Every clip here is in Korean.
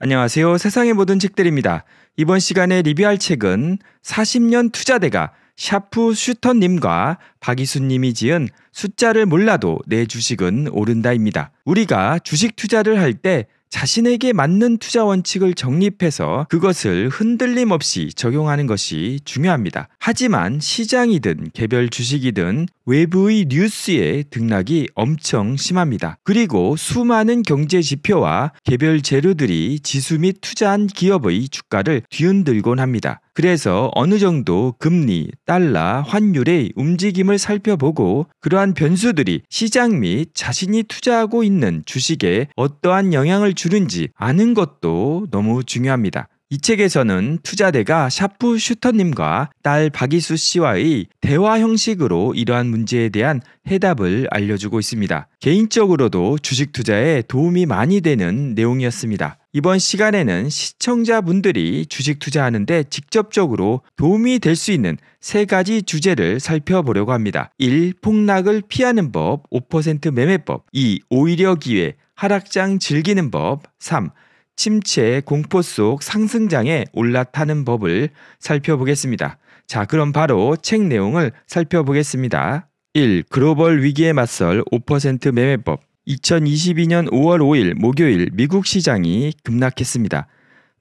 안녕하세요. 세상의 모든 책들입니다. 이번 시간에 리뷰할 책은 40년 투자대가 샤프 슈터님과 박이수님이 지은 숫자를 몰라도 내 주식은 오른다입니다. 우리가 주식 투자를 할때 자신에게 맞는 투자 원칙을 정립해서 그것을 흔들림 없이 적용하는 것이 중요합니다. 하지만 시장이든 개별 주식이든 외부의 뉴스의 등락이 엄청 심합니다. 그리고 수많은 경제 지표와 개별 재료들이 지수 및 투자한 기업의 주가를 뒤흔들곤 합니다. 그래서 어느 정도 금리, 달러, 환율의 움직임을 살펴보고 그러한 변수들이 시장 및 자신이 투자하고 있는 주식에 어떠한 영향을 주는지 아는 것도 너무 중요합니다. 이 책에서는 투자대가 샤프 슈터님과 딸 박이수 씨와의 대화 형식으로 이러한 문제에 대한 해답을 알려주고 있습니다. 개인적으로도 주식 투자에 도움이 많이 되는 내용이었습니다. 이번 시간에는 시청자분들이 주식 투자하는데 직접적으로 도움이 될 수 있는 세 가지 주제를 살펴보려고 합니다. 1. 폭락을 피하는 법, 5% 매매법, 2. 오히려 기회, 하락장 즐기는 법, 3. 침체 공포 속 상승장에 올라타는 법을 살펴보겠습니다. 자, 그럼 바로 책 내용을 살펴보겠습니다. 1. 글로벌 위기에 맞설 5% 매매법 2022년 5월 5일 목요일 미국 시장이 급락했습니다.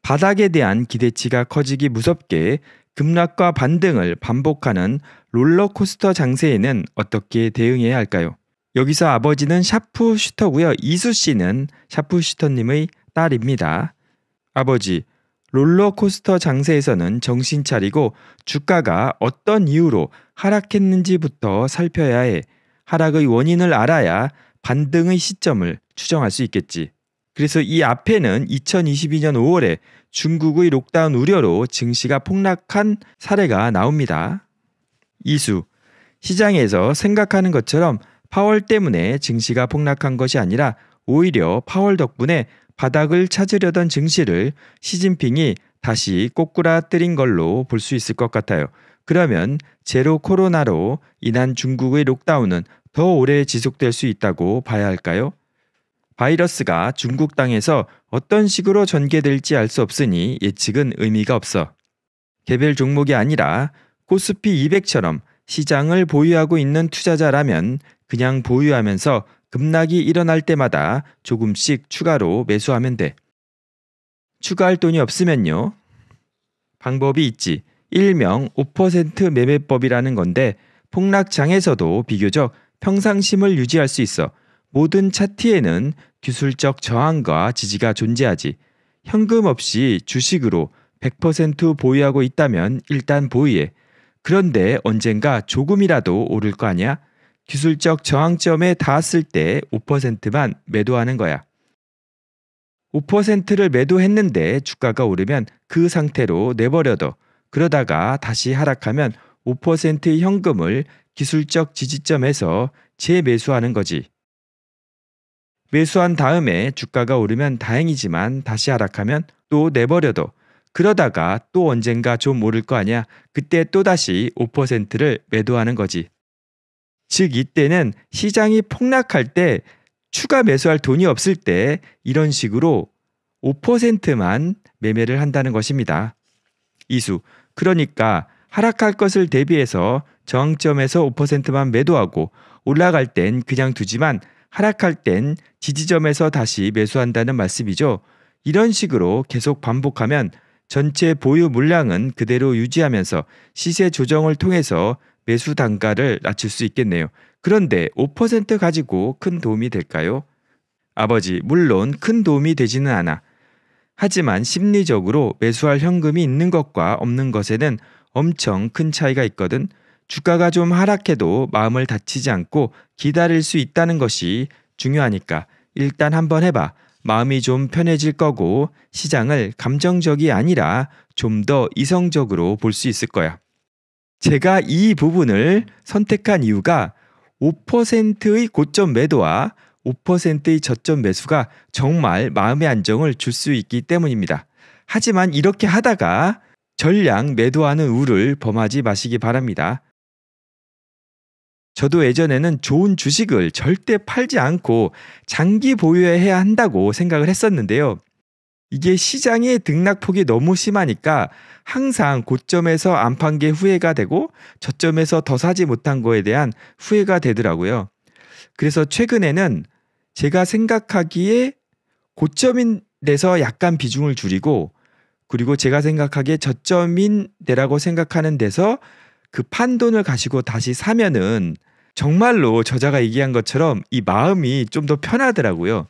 바닥에 대한 기대치가 커지기 무섭게 급락과 반등을 반복하는 롤러코스터 장세에는 어떻게 대응해야 할까요? 여기서 아버지는 샤프슈터고요. 이수 씨는 샤프슈터님의 딸입니다. 아버지, 롤러코스터 장세에서는 정신 차리고 주가가 어떤 이유로 하락했는지부터 살펴야 해. 하락의 원인을 알아야 반등의 시점을 추정할 수 있겠지. 그래서 이 앞에는 2022년 5월에 중국의 록다운 우려로 증시가 폭락한 사례가 나옵니다. 이수 시장에서 생각하는 것처럼 파월 때문에 증시가 폭락한 것이 아니라 오히려 파월 덕분에 바닥을 찾으려던 증시를 시진핑이 다시 꼬꾸라뜨린 걸로 볼 수 있을 것 같아요. 그러면 제로 코로나로 인한 중국의 록다운은 더 오래 지속될 수 있다고 봐야 할까요? 바이러스가 중국 땅에서 어떤 식으로 전개될지 알 수 없으니 예측은 의미가 없어. 개별 종목이 아니라 코스피 200처럼 시장을 보유하고 있는 투자자라면 그냥 보유하면서 급락이 일어날 때마다 조금씩 추가로 매수하면 돼. 추가할 돈이 없으면요. 방법이 있지. 일명 5% 매매법이라는 건데 폭락장에서도 비교적 평상심을 유지할 수 있어 모든 차트에는 기술적 저항과 지지가 존재하지. 현금 없이 주식으로 100% 보유하고 있다면 일단 보유해. 그런데 언젠가 조금이라도 오를 거 아니야? 기술적 저항점에 닿았을 때 5%만 매도하는 거야. 5%를 매도했는데 주가가 오르면 그 상태로 내버려둬. 그러다가 다시 하락하면 5%의 현금을 기술적 지지점에서 재매수하는 거지. 매수한 다음에 주가가 오르면 다행이지만 다시 하락하면 또 내버려둬. 그러다가 또 언젠가 좀 오를 거 아니야. 그때 또다시 5%를 매도하는 거지. 즉 이때는 시장이 폭락할 때 추가 매수할 돈이 없을 때 이런 식으로 5%만 매매를 한다는 것입니다. 이수. 그러니까 하락할 것을 대비해서 정점에서 5%만 매도하고 올라갈 땐 그냥 두지만 하락할 땐 지지점에서 다시 매수한다는 말씀이죠. 이런 식으로 계속 반복하면 전체 보유 물량은 그대로 유지하면서 시세 조정을 통해서 매수 단가를 낮출 수 있겠네요. 그런데 5% 가지고 큰 도움이 될까요? 아버지, 물론 큰 도움이 되지는 않아. 하지만 심리적으로 매수할 현금이 있는 것과 없는 것에는 엄청 큰 차이가 있거든. 주가가 좀 하락해도 마음을 다치지 않고 기다릴 수 있다는 것이 중요하니까 일단 한번 해봐. 마음이 좀 편해질 거고 시장을 감정적이 아니라 좀 더 이성적으로 볼 수 있을 거야. 제가 이 부분을 선택한 이유가 5%의 고점 매도와 5%의 저점 매수가 정말 마음의 안정을 줄 수 있기 때문입니다. 하지만 이렇게 하다가 전량 매도하는 우를 범하지 마시기 바랍니다. 저도 예전에는 좋은 주식을 절대 팔지 않고 장기 보유해야 한다고 생각을 했었는데요. 이게 시장의 등락폭이 너무 심하니까 항상 고점에서 안 판 게 후회가 되고 저점에서 더 사지 못한 거에 대한 후회가 되더라고요. 그래서 최근에는 제가 생각하기에 고점인 데서 약간 비중을 줄이고 그리고 제가 생각하기에 저점인 데라고 생각하는 데서 그 판돈을 가지고 다시 사면은 정말로 저자가 얘기한 것처럼 이 마음이 좀 더 편하더라고요.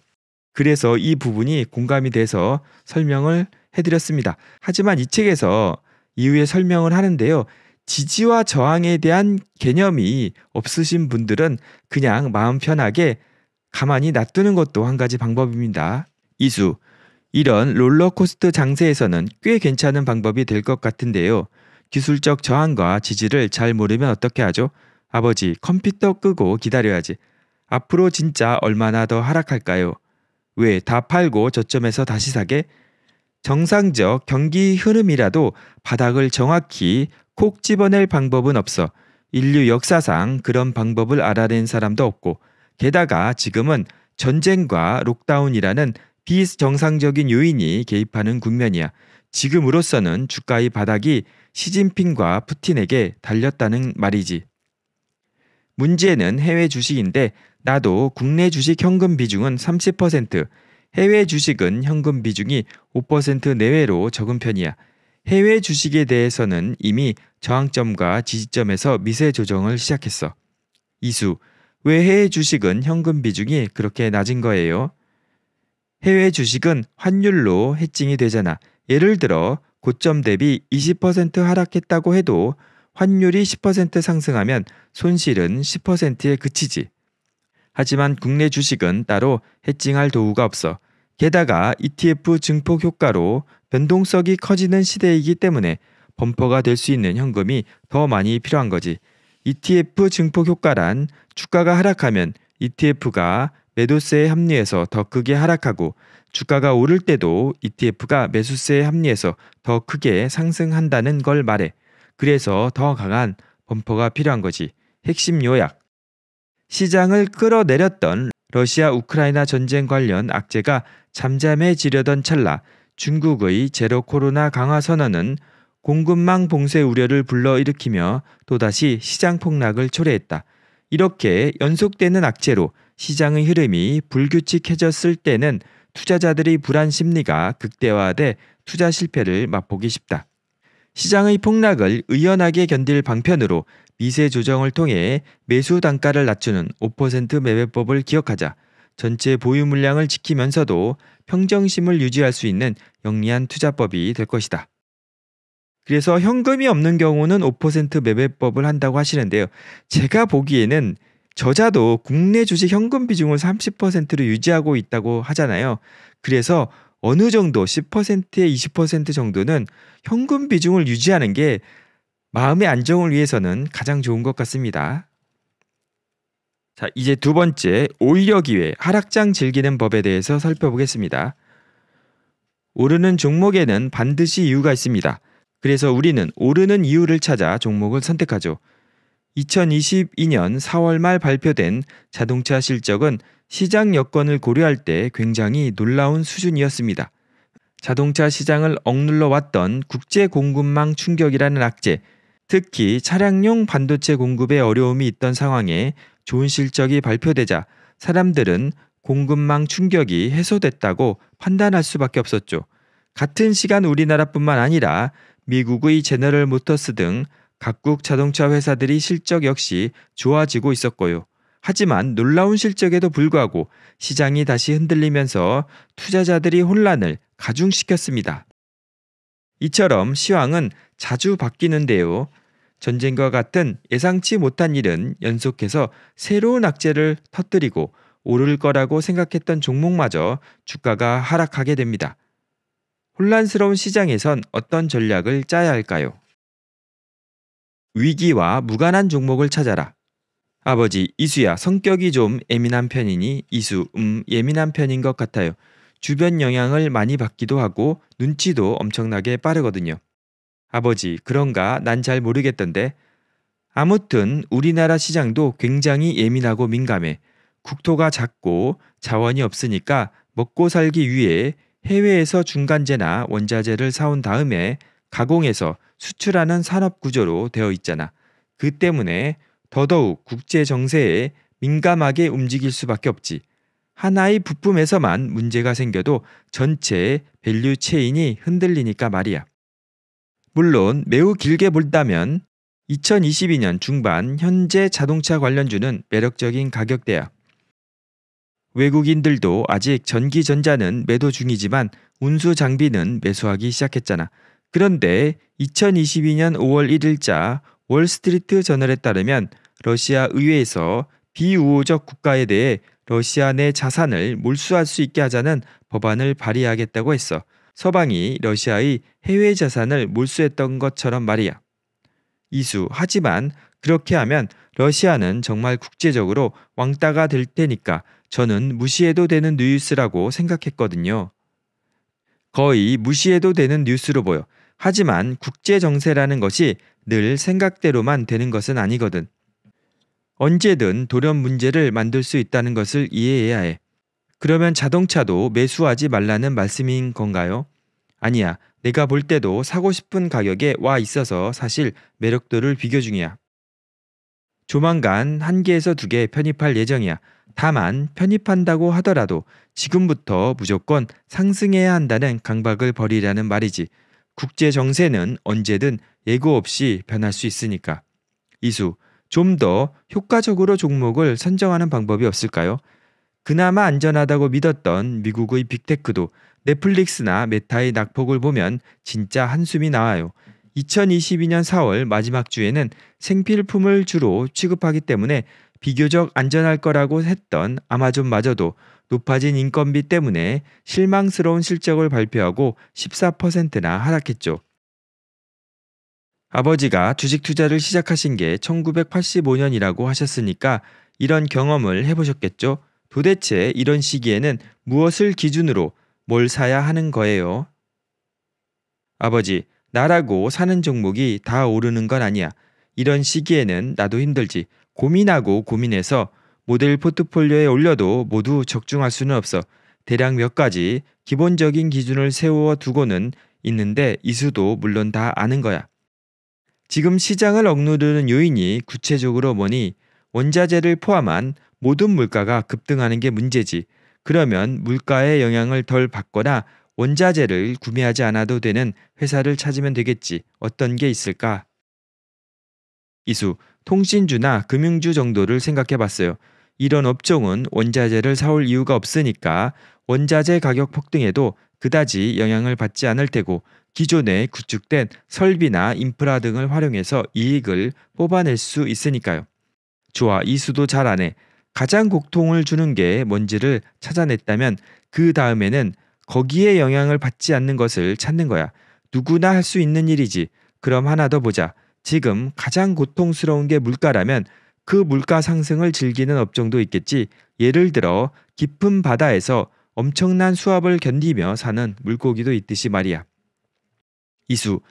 그래서 이 부분이 공감이 돼서 설명을 해드렸습니다. 하지만 이 책에서 이후에 설명을 하는데요. 지지와 저항에 대한 개념이 없으신 분들은 그냥 마음 편하게 가만히 놔두는 것도 한 가지 방법입니다. 이수. 이런 롤러코스터 장세에서는 꽤 괜찮은 방법이 될 것 같은데요. 기술적 저항과 지지를 잘 모르면 어떻게 하죠? 아버지, 컴퓨터 끄고 기다려야지. 앞으로 진짜 얼마나 더 하락할까요? 왜다 팔고 저점에서 다시 사게? 정상적 경기 흐름이라도 바닥을 정확히 콕 집어낼 방법은 없어. 인류 역사상 그런 방법을 알아낸 사람도 없고, 게다가 지금은 전쟁과 록다운이라는 비정상적인 요인이 개입하는 국면이야. 지금으로서는 주가의 바닥이 시진핑과 푸틴에게 달렸다는 말이지. 문제는 해외 주식인데 나도 국내 주식 현금 비중은 30%, 해외 주식은 현금 비중이 5% 내외로 적은 편이야. 해외 주식에 대해서는 이미 저항점과 지지점에서 미세 조정을 시작했어. 이수, 왜 해외 주식은 현금 비중이 그렇게 낮은 거예요? 해외 주식은 환율로 해칭이 되잖아. 예를 들어 고점 대비 20% 하락했다고 해도 환율이 10% 상승하면 손실은 10%에 그치지. 하지만 국내 주식은 따로 해칭할 도구가 없어 게다가 ETF 증폭 효과로 변동성이 커지는 시대이기 때문에 범퍼가 될 수 있는 현금이 더 많이 필요한 거지. ETF 증폭 효과란 주가가 하락하면 ETF가 매도세에 합리해서 더 크게 하락하고 주가가 오를 때도 ETF가 매수세에 합리해서 더 크게 상승한다는 걸 말해. 그래서 더 강한 범퍼가 필요한 거지. 핵심 요약. 시장을 끌어내렸던 러시아 우크라이나 전쟁 관련 악재가 잠잠해지려던 찰나 중국의 제로 코로나 강화 선언은 공급망 봉쇄 우려를 불러일으키며 또다시 시장 폭락을 초래했다. 이렇게 연속되는 악재로 시장의 흐름이 불규칙해졌을 때는 투자자들의 불안 심리가 극대화돼 투자 실패를 맛보기 쉽다. 시장의 폭락을 의연하게 견딜 방편으로 미세 조정을 통해 매수 단가를 낮추는 5% 매매법을 기억하자 전체 보유 물량을 지키면서도 평정심을 유지할 수 있는 영리한 투자법이 될 것이다. 그래서 현금이 없는 경우는 5% 매매법을 한다고 하시는데요. 제가 보기에는 저자도 국내 주식 현금 비중을 30%로 유지하고 있다고 하잖아요. 그래서 어느 정도 10%에 20% 정도는 현금 비중을 유지하는 게 마음의 안정을 위해서는 가장 좋은 것 같습니다. 자, 이제 두 번째 오히려 기회 하락장 즐기는 법에 대해서 살펴보겠습니다. 오르는 종목에는 반드시 이유가 있습니다. 그래서 우리는 오르는 이유를 찾아 종목을 선택하죠. 2022년 4월 말 발표된 자동차 실적은 시장 여건을 고려할 때 굉장히 놀라운 수준이었습니다. 자동차 시장을 억눌러 왔던 국제 공급망 충격이라는 악재, 특히 차량용 반도체 공급에 어려움이 있던 상황에 좋은 실적이 발표되자 사람들은 공급망 충격이 해소됐다고 판단할 수밖에 없었죠. 같은 시간 우리나라뿐만 아니라 미국의 제너럴 모터스 등 각국 자동차 회사들이 실적 역시 좋아지고 있었고요. 하지만 놀라운 실적에도 불구하고 시장이 다시 흔들리면서 투자자들이 혼란을 가중시켰습니다. 이처럼 시황은 자주 바뀌는데요. 전쟁과 같은 예상치 못한 일은 연속해서 새로운 악재를 터뜨리고 오를 거라고 생각했던 종목마저 주가가 하락하게 됩니다. 혼란스러운 시장에선 어떤 전략을 짜야 할까요? 위기와 무관한 종목을 찾아라. 아버지 이수야 성격이 좀 예민한 편이니 이수 음 예민한 편인 것 같아요. 주변 영향을 많이 받기도 하고 눈치도 엄청나게 빠르거든요. 아버지, 그런가 난 잘 모르겠던데. 아무튼 우리나라 시장도 굉장히 예민하고 민감해. 국토가 작고 자원이 없으니까 먹고 살기 위해 해외에서 중간재나 원자재를 사온 다음에 가공해서 수출하는 산업 구조로 되어 있잖아. 그 때문에 더더욱 국제 정세에 민감하게 움직일 수밖에 없지. 하나의 부품에서만 문제가 생겨도 전체의 밸류 체인이 흔들리니까 말이야. 물론 매우 길게 볼다면 2022년 중반 현재 자동차 관련주는 매력적인 가격대야. 외국인들도 아직 전기전자는 매도 중이지만 운수 장비는 매수하기 시작했잖아. 그런데 2022년 5월 1일자 월스트리트 저널에 따르면 러시아 의회에서 비우호적 국가에 대해 러시아 내 자산을 몰수할 수 있게 하자는 법안을 발의하겠다고 했어. 서방이 러시아의 해외 자산을 몰수했던 것처럼 말이야. 이수 하지만 그렇게 하면 러시아는 정말 국제적으로 왕따가 될 테니까 저는 무시해도 되는 뉴스라고 생각했거든요. 거의 무시해도 되는 뉴스로 보여. 하지만 국제 정세라는 것이 늘 생각대로만 되는 것은 아니거든. 언제든 돌연 문제를 만들 수 있다는 것을 이해해야 해. 그러면 자동차도 매수하지 말라는 말씀인 건가요? 아니야. 내가 볼 때도 사고 싶은 가격에 와 있어서 사실 매력도를 비교 중이야. 조만간 한 개에서 두 개 편입할 예정이야. 다만 편입한다고 하더라도 지금부터 무조건 상승해야 한다는 강박을 버리라는 말이지. 국제 정세는 언제든 예고 없이 변할 수 있으니까. 이수, 좀더 효과적으로 종목을 선정하는 방법이 없을까요? 그나마 안전하다고 믿었던 미국의 빅테크도 넷플릭스나 메타의 낙폭을 보면 진짜 한숨이 나와요. 2022년 4월 마지막 주에는 생필품을 주로 취급하기 때문에 비교적 안전할 거라고 했던 아마존마저도 높아진 인건비 때문에 실망스러운 실적을 발표하고 14%나 하락했죠. 아버지가 주식 투자를 시작하신 게 1985년이라고 하셨으니까 이런 경험을 해보셨겠죠? 도대체 이런 시기에는 무엇을 기준으로 뭘 사야 하는 거예요? 아버지, 나라고 사는 종목이 다 오르는 건 아니야. 이런 시기에는 나도 힘들지. 고민하고 고민해서 모델 포트폴리오에 올려도 모두 적중할 수는 없어. 대략 몇 가지 기본적인 기준을 세워 두고는 있는데 이수도 물론 다 아는 거야. 지금 시장을 억누르는 요인이 구체적으로 뭐니 원자재를 포함한 모든 물가가 급등하는 게 문제지. 그러면 물가의 영향을 덜 받거나 원자재를 구매하지 않아도 되는 회사를 찾으면 되겠지. 어떤 게 있을까? 이수, 통신주나 금융주 정도를 생각해 봤어요. 이런 업종은 원자재를 사올 이유가 없으니까 원자재 가격 폭등에도 그다지 영향을 받지 않을 테고 기존에 구축된 설비나 인프라 등을 활용해서 이익을 뽑아낼 수 있으니까요. 좋아, 이 수도 잘 안 해. 가장 고통을 주는 게 뭔지를 찾아냈다면 그 다음에는 거기에 영향을 받지 않는 것을 찾는 거야. 누구나 할 수 있는 일이지. 그럼 하나 더 보자. 지금 가장 고통스러운 게 물가라면 그 물가 상승을 즐기는 업종도 있겠지. 예를 들어 깊은 바다에서 엄청난 수압을 견디며 사는 물고기도 있듯이 말이야. 이수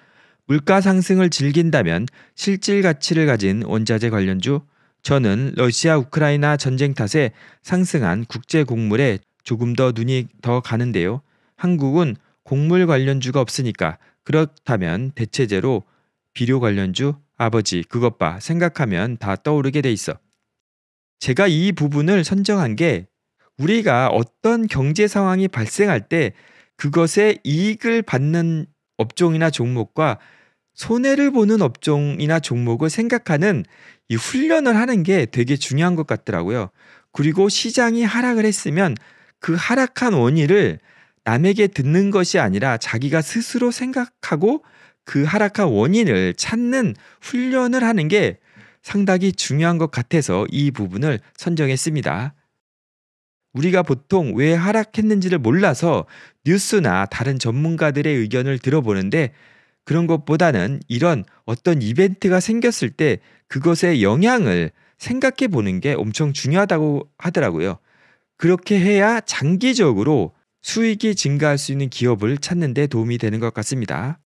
물가 상승을 즐긴다면 실질 가치를 가진 원자재 관련주 저는 러시아 우크라이나 전쟁 탓에 상승한 국제 곡물에 조금 더 눈이 더 가는데요. 한국은 곡물 관련주가 없으니까 그렇다면 대체제로 비료 관련주 아버지 그것 봐 생각하면 다 떠오르게 돼 있어. 제가 이 부분을 선정한 게 우리가 어떤 경제 상황이 발생할 때 그것에 이익을 받는 업종이나 종목과 손해를 보는 업종이나 종목을 생각하는 이 훈련을 하는 게 되게 중요한 것 같더라고요. 그리고 시장이 하락을 했으면 그 하락한 원인을 남에게 듣는 것이 아니라 자기가 스스로 생각하고 그 하락한 원인을 찾는 훈련을 하는 게 상당히 중요한 것 같아서 이 부분을 선정했습니다. 우리가 보통 왜 하락했는지를 몰라서 뉴스나 다른 전문가들의 의견을 들어보는데 그런 것보다는 이런 어떤 이벤트가 생겼을 때 그것의 영향을 생각해 보는 게 엄청 중요하다고 하더라고요. 그렇게 해야 장기적으로 수익이 증가할 수 있는 기업을 찾는 데 도움이 되는 것 같습니다.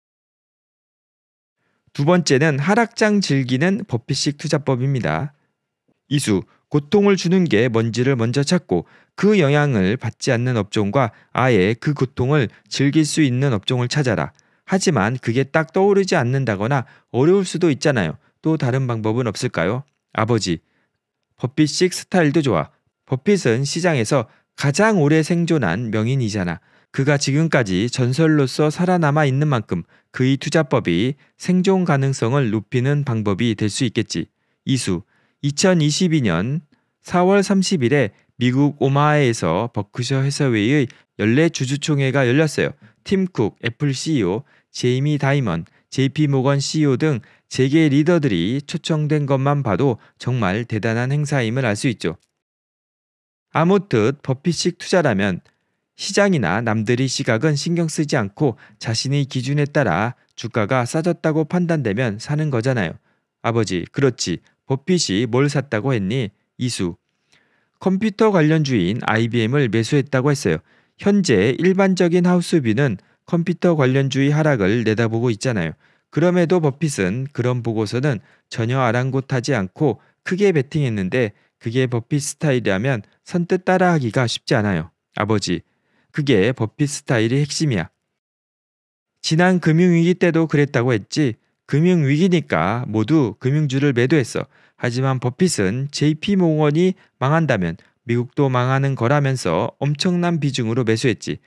두 번째는 하락장 즐기는 버핏식 투자법입니다. 이수, 고통을 주는 게 뭔지를 먼저 찾고 그 영향을 받지 않는 업종과 아예 그 고통을 즐길 수 있는 업종을 찾아라. 하지만 그게 딱 떠오르지 않는다거나 어려울 수도 있잖아요. 또 다른 방법은 없을까요? 아버지. 버핏식 스타일도 좋아. 버핏은 시장에서 가장 오래 생존한 명인이잖아. 그가 지금까지 전설로서 살아남아 있는 만큼 그의 투자법이 생존 가능성을 높이는 방법이 될 수 있겠지. 이수. 2022년 4월 30일에 미국 오마하에서 버크셔 회사회의 연례 주주총회가 열렸어요. 팀쿡, 애플 CEO, 제이미 다이먼, JP 모건 CEO 등 재계 리더들이 초청된 것만 봐도 정말 대단한 행사임을 알 수 있죠. 아무튼 버핏식 투자라면 시장이나 남들의 시각은 신경 쓰지 않고 자신의 기준에 따라 주가가 싸졌다고 판단되면 사는 거잖아요. 아버지, 그렇지. 버핏이 뭘 샀다고 했니? 이수, 컴퓨터 관련주인 IBM을 매수했다고 했어요. 현재 일반적인 하우스뷰는 컴퓨터 관련주의 하락을 내다보고 있잖아요. 그럼에도 버핏은 그런 보고서는 전혀 아랑곳하지 않고 크게 베팅했는데 그게 버핏 스타일이라면 선뜻 따라하기가 쉽지 않아요. 아버지, 그게 버핏 스타일의 핵심이야. 지난 금융위기 때도 그랬다고 했지 금융위기니까 모두 금융주를 매도했어. 하지만 버핏은 JP 몽원이 망한다면 미국도 망하는 거라면서 엄청난 비중으로 매수했지.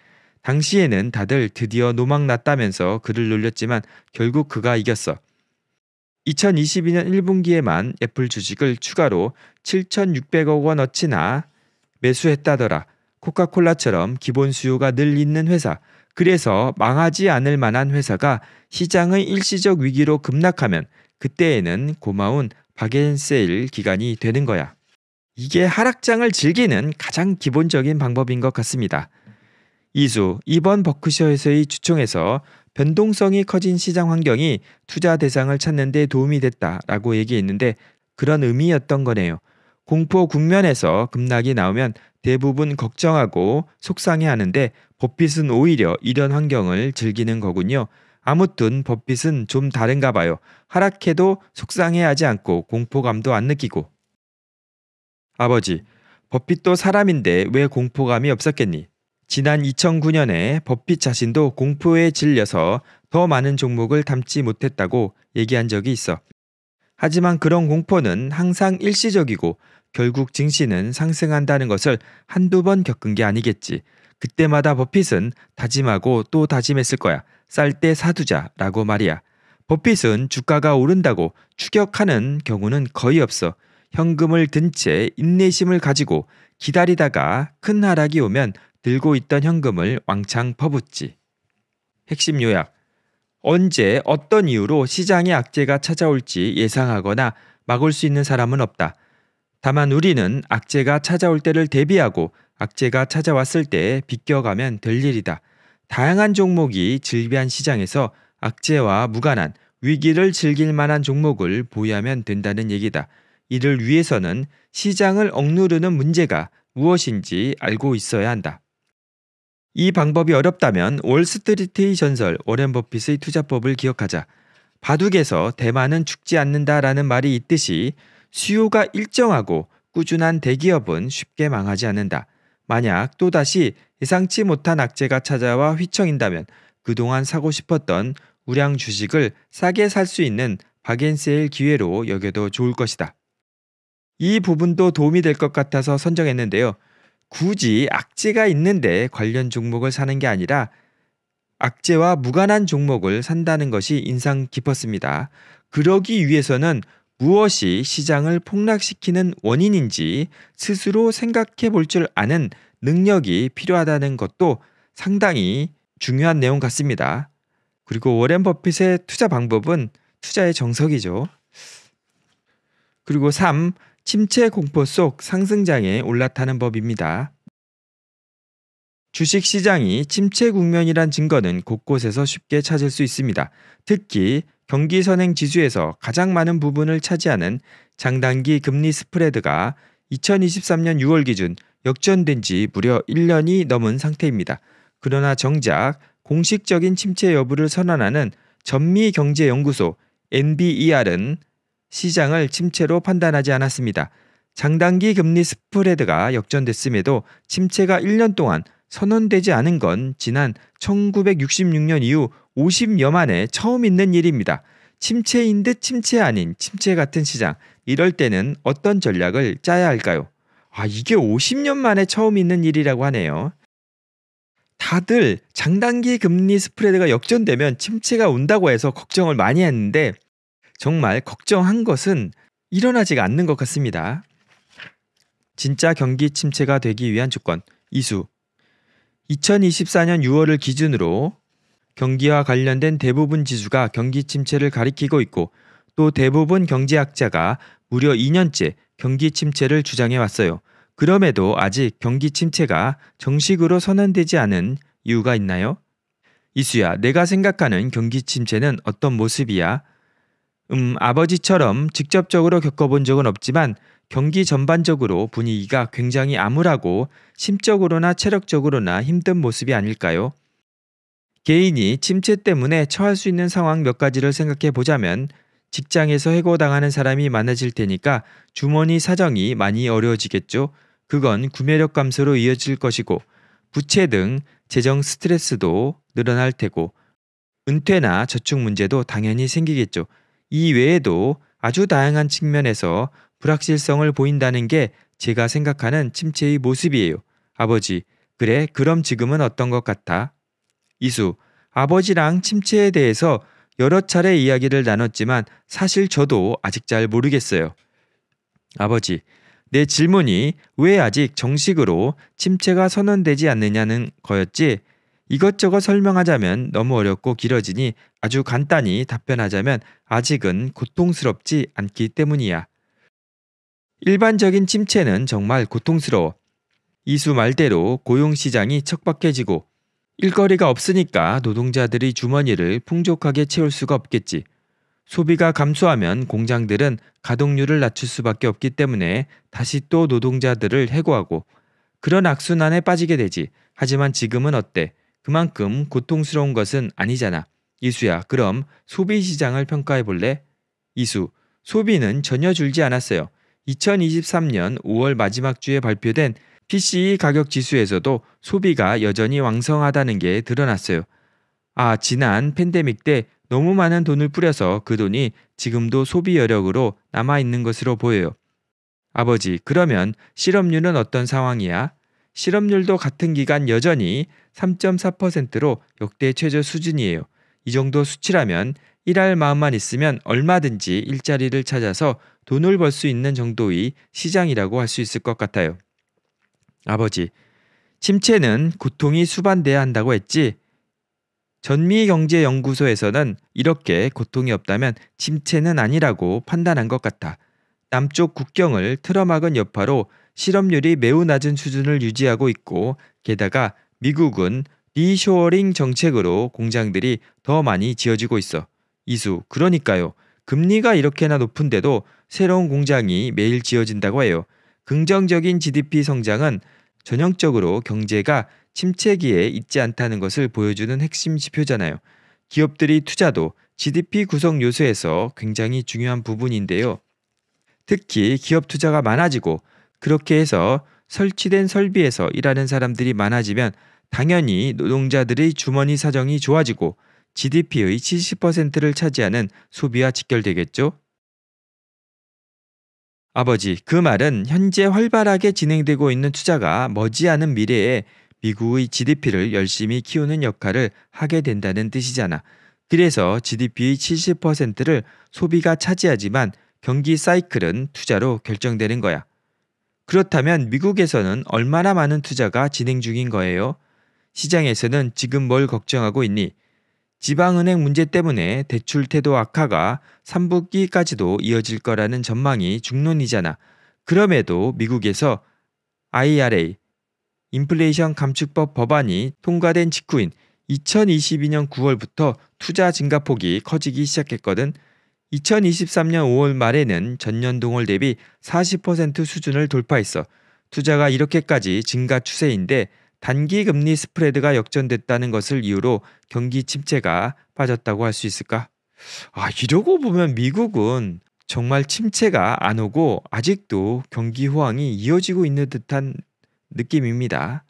당시에는 다들 드디어 노망 났다면서 그를 놀렸지만 결국 그가 이겼어. 2022년 1분기에만 애플 주식을 추가로 7,600억 원어치나 매수했다더라. 코카콜라처럼 기본 수요가 늘 있는 회사, 그래서 망하지 않을 만한 회사가 시장의 일시적 위기로 급락하면 그때에는 고마운 바겐세일 기간이 되는 거야. 이게 하락장을 즐기는 가장 기본적인 방법인 것 같습니다. 이수 이번 버크셔에서의 주총에서 변동성이 커진 시장 환경이 투자 대상을 찾는 데 도움이 됐다라고 얘기했는데 그런 의미였던 거네요. 공포 국면에서 급락이 나오면 대부분 걱정하고 속상해하는데 버핏은 오히려 이런 환경을 즐기는 거군요. 아무튼 법빛은 좀 다른가 봐요. 하락해도 속상해하지 않고 공포감도 안 느끼고. 아버지, 법빛도 사람인데 왜 공포감이 없었겠니? 지난 2009년에 법빛 자신도 공포에 질려서 더 많은 종목을 담지 못했다고 얘기한 적이 있어. 하지만 그런 공포는 항상 일시적이고 결국 증시는 상승한다는 것을 한두 번 겪은 게 아니겠지. 그때마다 버핏은 다짐하고 또 다짐했을 거야. 쌀때 사두자라고 말이야. 버핏은 주가가 오른다고 추격하는 경우는 거의 없어 현금을 든 채 인내심을 가지고 기다리다가 큰 하락이 오면 들고 있던 현금을 왕창 퍼붓지. 핵심 요약. 언제 어떤 이유로 시장의 악재가 찾아올지 예상하거나 막을 수 있는 사람은 없다. 다만 우리는 악재가 찾아올 때를 대비하고 악재가 찾아왔을 때 비껴가면 될 일이다. 다양한 종목이 질비한 시장에서 악재와 무관한 위기를 즐길 만한 종목을 보유하면 된다는 얘기다. 이를 위해서는 시장을 억누르는 문제가 무엇인지 알고 있어야 한다. 이 방법이 어렵다면 월스트리트의 전설 오렌 버핏의 투자법을 기억하자. 바둑에서 대만은 죽지 않는다라는 말이 있듯이 수요가 일정하고 꾸준한 대기업은 쉽게 망하지 않는다. 만약 또다시 예상치 못한 악재가 찾아와 휘청인다면 그동안 사고 싶었던 우량 주식을 싸게 살 수 있는 바겐세일 기회로 여겨도 좋을 것이다. 이 부분도 도움이 될 것 같아서 선정했는데요. 굳이 악재가 있는데 관련 종목을 사는 게 아니라 악재와 무관한 종목을 산다는 것이 인상 깊었습니다. 그러기 위해서는 무엇이 시장을 폭락시키는 원인인지 스스로 생각해 볼 줄 아는 능력이 필요하다는 것도 상당히 중요한 내용 같습니다. 그리고 워렌 버핏의 투자 방법은 투자의 정석이죠. 그리고 3. 침체 공포 속 상승장에 올라타는 법입니다. 주식 시장이 침체 국면이란 증거는 곳곳에서 쉽게 찾을 수 있습니다. 특히 경기 선행 지수에서 가장 많은 부분을 차지하는 장단기 금리 스프레드가 2023년 6월 기준 역전된 지 무려 1년이 넘은 상태입니다. 그러나 정작 공식적인 침체 여부를 선언하는 전미경제연구소 NBER은 시장을 침체로 판단하지 않았습니다. 장단기 금리 스프레드가 역전됐음에도 침체가 1년 동안 선언되지 않은 건 지난 1966년 이후 50여 만에 처음 있는 일입니다. 침체인 듯 침체 아닌 침체 같은 시장, 이럴 때는 어떤 전략을 짜야 할까요? 아, 이게 50년 만에 처음 있는 일이라고 하네요. 다들 장단기 금리 스프레드가 역전되면 침체가 온다고 해서 걱정을 많이 했는데 정말 걱정한 것은 일어나지가 않는 것 같습니다. 진짜 경기 침체가 되기 위한 조건 이수 2024년 6월을 기준으로 경기와 관련된 대부분 지수가 경기 침체를 가리키고 있고 또 대부분 경제학자가 무려 2년째 경기 침체를 주장해 왔어요. 그럼에도 아직 경기 침체가 정식으로 선언되지 않은 이유가 있나요? 이수야, 내가 생각하는 경기 침체는 어떤 모습이야? 음, 아버지처럼 직접적으로 겪어본 적은 없지만 경기 전반적으로 분위기가 굉장히 암울하고 심적으로나 체력적으로나 힘든 모습이 아닐까요? 개인이 침체 때문에 처할 수 있는 상황 몇 가지를 생각해 보자면 직장에서 해고당하는 사람이 많아질 테니까 주머니 사정이 많이 어려워지겠죠. 그건 구매력 감소로 이어질 것이고 부채 등 재정 스트레스도 늘어날 테고 은퇴나 저축 문제도 당연히 생기겠죠. 이 외에도 아주 다양한 측면에서 불확실성을 보인다는 게 제가 생각하는 침체의 모습이에요. 아버지, 그래, 그럼 지금은 어떤 것 같아? 이수, 아버지랑 침체에 대해서 여러 차례 이야기를 나눴지만 사실 저도 아직 잘 모르겠어요. 아버지, 내 질문이 왜 아직 정식으로 침체가 선언되지 않느냐는 거였지 이것저것 설명하자면 너무 어렵고 길어지니 아주 간단히 답변하자면 아직은 고통스럽지 않기 때문이야. 일반적인 침체는 정말 고통스러워. 이수 말대로 고용시장이 척박해지고 일거리가 없으니까 노동자들이 주머니를 풍족하게 채울 수가 없겠지. 소비가 감소하면 공장들은 가동률을 낮출 수밖에 없기 때문에 다시 또 노동자들을 해고하고 그런 악순환에 빠지게 되지. 하지만 지금은 어때? 그만큼 고통스러운 것은 아니잖아. 이수야, 그럼 소비 시장을 평가해 볼래? 이수, 소비는 전혀 줄지 않았어요. 2023년 5월 마지막 주에 발표된 PCE 가격 지수에서도 소비가 여전히 왕성하다는 게 드러났어요. 아, 지난 팬데믹 때 너무 많은 돈을 뿌려서 그 돈이 지금도 소비 여력으로 남아 있는 것으로 보여요. 아버지, 그러면 실업률은 어떤 상황이야? 실업률도 같은 기간 여전히 3.4%로 역대 최저 수준이에요. 이 정도 수치라면 일할 마음만 있으면 얼마든지 일자리를 찾아서 돈을 벌 수 있는 정도의 시장이라고 할 수 있을 것 같아요. 아버지, 침체는 고통이 수반돼야 한다고 했지? 전미경제연구소에서는 이렇게 고통이 없다면 침체는 아니라고 판단한 것 같아 남쪽 국경을 틀어막은 여파로 실업률이 매우 낮은 수준을 유지하고 있고 게다가 미국은 리쇼어링 정책으로 공장들이 더 많이 지어지고 있어. 이수 그러니까요. 금리가 이렇게나 높은데도 새로운 공장이 매일 지어진다고 해요. 긍정적인 GDP 성장은 전형적으로 경제가 침체기에 있지 않다는 것을 보여주는 핵심 지표잖아요. 기업들이 투자도 GDP 구성 요소에서 굉장히 중요한 부분인데요. 특히 기업 투자가 많아지고 그렇게 해서 설치된 설비에서 일하는 사람들이 많아지면 당연히 노동자들의 주머니 사정이 좋아지고 GDP의 70%를 차지하는 소비와 직결되겠죠? 아버지, 그 말은 현재 활발하게 진행되고 있는 투자가 머지않은 미래에 미국의 GDP를 열심히 키우는 역할을 하게 된다는 뜻이잖아. 그래서 GDP의 70%를 소비가 차지하지만 경기 사이클은 투자로 결정되는 거야. 그렇다면 미국에서는 얼마나 많은 투자가 진행 중인 거예요? 시장에서는 지금 뭘 걱정하고 있니? 지방은행 문제 때문에 대출 태도 악화가 3분기까지도 이어질 거라는 전망이 중론이잖아. 그럼에도 미국에서 IRA, 인플레이션 감축법 법안이 통과된 직후인 2022년 9월부터 투자 증가폭이 커지기 시작했거든 2023년 5월 말에는 전년 동월 대비 40% 수준을 돌파했어 투자가 이렇게까지 증가 추세인데 단기 금리 스프레드가 역전됐다는 것을 이유로 경기 침체가 빠졌다고 할 수 있을까? 아, 이러고 보면 미국은 정말 침체가 안 오고 아직도 경기 호황이 이어지고 있는 듯한 느낌입니다.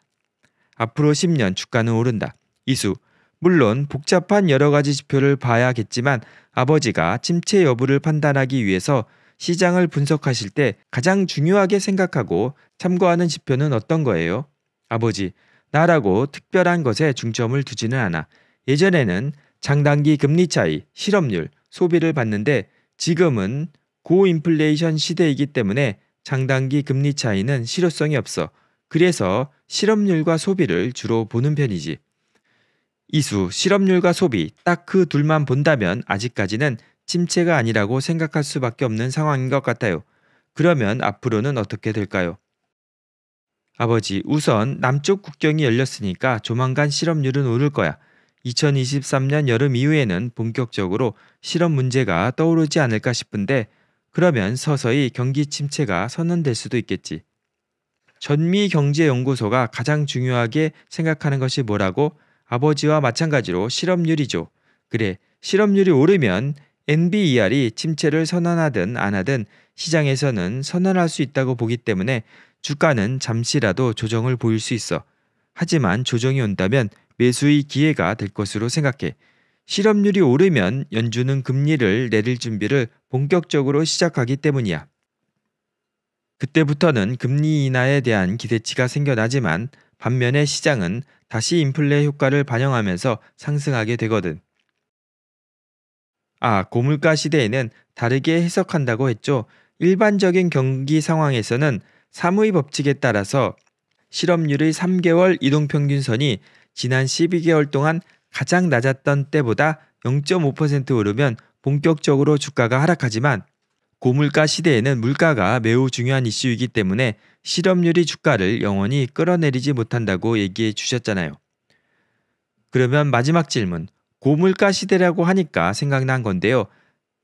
앞으로 10년 주가는 오른다. 이수. 물론 복잡한 여러 가지 지표를 봐야겠지만 아버지가 침체 여부를 판단하기 위해서 시장을 분석하실 때 가장 중요하게 생각하고 참고하는 지표는 어떤 거예요? 아버지, 나라고 특별한 것에 중점을 두지는 않아. 예전에는 장단기 금리 차이, 실업률, 소비를 봤는데 지금은 고인플레이션 시대이기 때문에 장단기 금리 차이는 실효성이 없어. 그래서 실업률과 소비를 주로 보는 편이지. 이수 실업률과 소비 딱 그 둘만 본다면 아직까지는 침체가 아니라고 생각할 수밖에 없는 상황인 것 같아요. 그러면 앞으로는 어떻게 될까요? 아버지, 우선 남쪽 국경이 열렸으니까 조만간 실업률은 오를 거야. 2023년 여름 이후에는 본격적으로 실업 문제가 떠오르지 않을까 싶은데 그러면 서서히 경기 침체가 선언될 수도 있겠지. 전미경제연구소가 가장 중요하게 생각하는 것이 뭐라고 아버지와 마찬가지로 실업률이죠. 그래, 실업률이 오르면 NBER이 침체를 선언하든 안 하든 시장에서는 선언할 수 있다고 보기 때문에 주가는 잠시라도 조정을 보일 수 있어. 하지만 조정이 온다면 매수의 기회가 될 것으로 생각해. 실업률이 오르면 연준은 금리를 내릴 준비를 본격적으로 시작하기 때문이야. 그때부터는 금리 인하에 대한 기대치가 생겨나지만 반면에 시장은 다시 인플레 효과를 반영하면서 상승하게 되거든. 아, 고물가 시대에는 다르게 해석한다고 했죠. 일반적인 경기 상황에서는 사무의 법칙에 따라서 실업률의 3개월 이동평균선이 지난 12개월 동안 가장 낮았던 때보다 0.5% 오르면 본격적으로 주가가 하락하지만 고물가 시대에는 물가가 매우 중요한 이슈이기 때문에 실업률이 주가를 영원히 끌어내리지 못한다고 얘기해 주셨잖아요. 그러면 마지막 질문. 고물가 시대라고 하니까 생각난 건데요.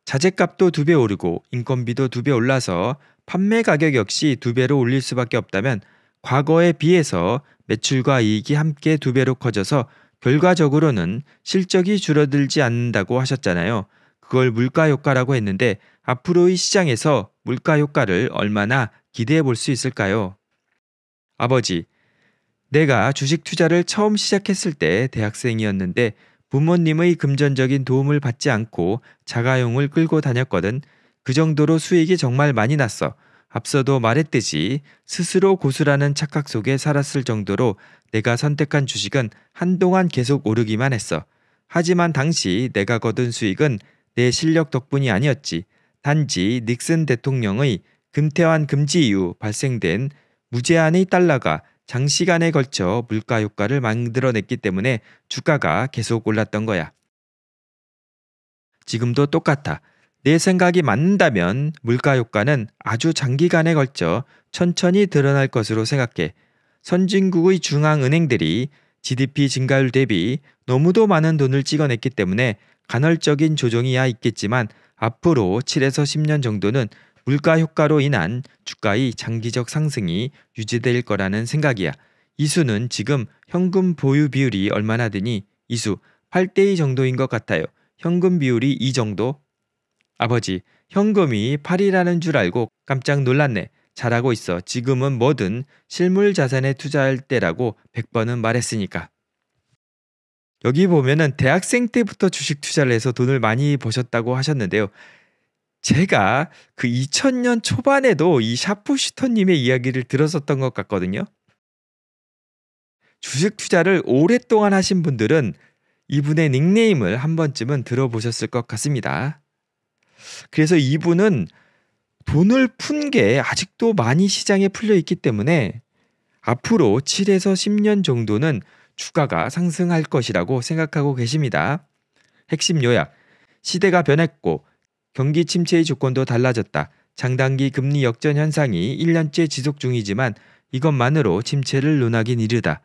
자재값도 두 배 오르고 인건비도 두 배 올라서 판매 가격 역시 두 배로 올릴 수밖에 없다면 과거에 비해서 매출과 이익이 함께 두 배로 커져서 결과적으로는 실적이 줄어들지 않는다고 하셨잖아요. 그걸 물가 효과라고 했는데 앞으로의 시장에서 물가 효과를 얼마나 기대해 볼 수 있을까요? 아버지, 내가 주식 투자를 처음 시작했을 때 대학생이었는데 부모님의 금전적인 도움을 받지 않고 자가용을 끌고 다녔거든. 그 정도로 수익이 정말 많이 났어. 앞서도 말했듯이 스스로 고수라는 착각 속에 살았을 정도로 내가 선택한 주식은 한동안 계속 오르기만 했어. 하지만 당시 내가 거둔 수익은 내 실력 덕분이 아니었지. 단지 닉슨 대통령의 금태환 금지 이후 발생된 무제한의 달러가 장시간에 걸쳐 물가 효과를 만들어냈기 때문에 주가가 계속 올랐던 거야. 지금도 똑같아. 내 생각이 맞는다면 물가 효과는 아주 장기간에 걸쳐 천천히 드러날 것으로 생각해. 선진국의 중앙은행들이 GDP 증가율 대비 너무도 많은 돈을 찍어냈기 때문에 간헐적인 조정이야 있겠지만 앞으로 7에서 10년 정도는 물가 효과로 인한 주가의 장기적 상승이 유지될 거라는 생각이야. 이수는 지금 현금 보유 비율이 얼마나 되니? 이수 8대2 정도인 것 같아요. 현금 비율이 이 정도? 아버지, 현금이 8이라는 줄 알고 깜짝 놀랐네. 잘하고 있어. 지금은 뭐든 실물 자산에 투자할 때라고 100번은 말했으니까. 여기 보면은 대학생 때부터 주식 투자를 해서 돈을 많이 버셨다고 하셨는데요. 제가 그 2000년 초반에도 이샤프슈터님의 이야기를 들었었던 것 같거든요. 주식 투자를 오랫동안 하신 분들은 이분의 닉네임을 한 번쯤은 들어보셨을 것 같습니다. 그래서 이분은 돈을 푼 게 아직도 많이 시장에 풀려 있기 때문에 앞으로 7에서 10년 정도는 추가가 상승할 것이라고 생각하고 계십니다. 핵심 요약. 시대가 변했고 경기 침체의 조건도 달라졌다. 장단기 금리 역전 현상이 1년째 지속 중이지만 이것만으로 침체를 논하긴 이르다.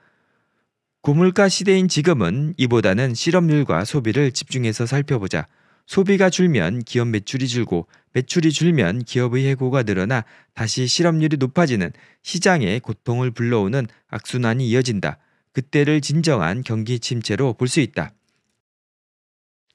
고물가 시대인 지금은 이보다는 실업률과 소비를 집중해서 살펴보자. 소비가 줄면 기업 매출이 줄고 매출이 줄면 기업의 해고가 늘어나 다시 실업률이 높아지는 시장의 고통을 불러오는 악순환이 이어진다. 그때를 진정한 경기 침체로 볼 수 있다.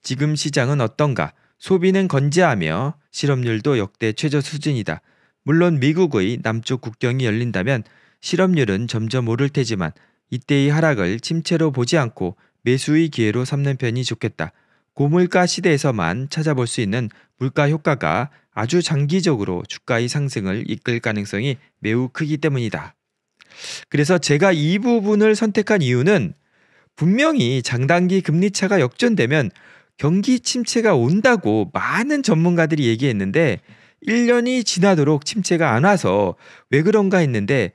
지금 시장은 어떤가? 소비는 건재하며 실업률도 역대 최저 수준이다. 물론 미국의 남쪽 국경이 열린다면 실업률은 점점 오를 테지만 이때의 하락을 침체로 보지 않고 매수의 기회로 삼는 편이 좋겠다. 고물가 시대에서만 찾아볼 수 있는 물가 효과가 아주 장기적으로 주가의 상승을 이끌 가능성이 매우 크기 때문이다. 그래서 제가 이 부분을 선택한 이유는 분명히 장단기 금리차가 역전되면 경기 침체가 온다고 많은 전문가들이 얘기했는데 1년이 지나도록 침체가 안 와서 왜 그런가 했는데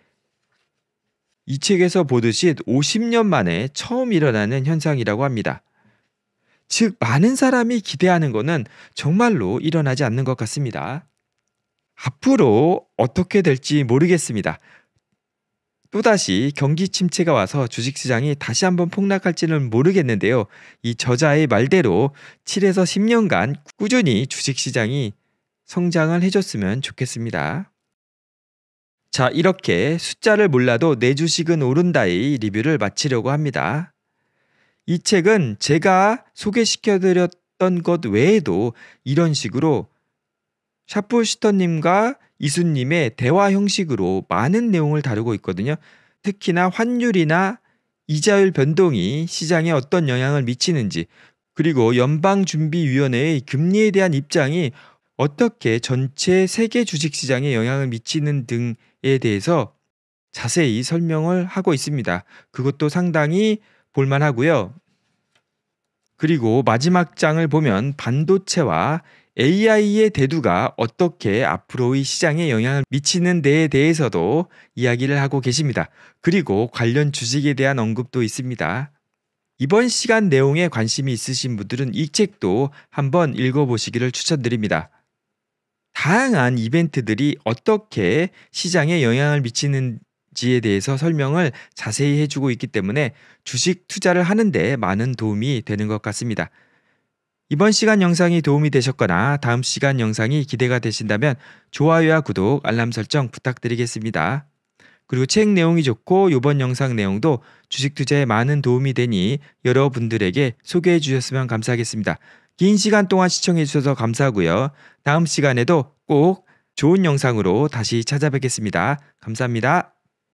이 책에서 보듯이 50년 만에 처음 일어나는 현상이라고 합니다. 즉, 많은 사람이 기대하는 것은 정말로 일어나지 않는 것 같습니다. 앞으로 어떻게 될지 모르겠습니다. 또다시 경기 침체가 와서 주식시장이 다시 한번 폭락할지는 모르겠는데요. 이 저자의 말대로 7에서 10년간 꾸준히 주식시장이 성장을 해줬으면 좋겠습니다. 자, 이렇게 숫자를 몰라도 내 주식은 오른다의 리뷰를 마치려고 합니다. 이 책은 제가 소개시켜드렸던 것 외에도 이런 식으로 샤프슈터님과 이수님의 대화 형식으로 많은 내용을 다루고 있거든요. 특히나 환율이나 이자율 변동이 시장에 어떤 영향을 미치는지 그리고 연방준비위원회의 금리에 대한 입장이 어떻게 전체 세계 주식시장에 영향을 미치는 등에 대해서 자세히 설명을 하고 있습니다. 그것도 상당히 볼만하고요. 그리고 마지막 장을 보면 반도체와 AI의 대두가 어떻게 앞으로의 시장에 영향을 미치는 데에 대해서도 이야기를 하고 계십니다. 그리고 관련 주식에 대한 언급도 있습니다. 이번 시간 내용에 관심이 있으신 분들은 이 책도 한번 읽어보시기를 추천드립니다. 다양한 이벤트들이 어떻게 시장에 영향을 미치는지에 대해서 설명을 자세히 해주고 있기 때문에 주식 투자를 하는데 많은 도움이 되는 것 같습니다. 이번 시간 영상이 도움이 되셨거나 다음 시간 영상이 기대가 되신다면 좋아요와 구독, 알람 설정 부탁드리겠습니다. 그리고 책 내용이 좋고 이번 영상 내용도 주식 투자에 많은 도움이 되니 여러분들에게 소개해 주셨으면 감사하겠습니다. 긴 시간 동안 시청해 주셔서 감사하고요. 다음 시간에도 꼭 좋은 영상으로 다시 찾아뵙겠습니다. 감사합니다.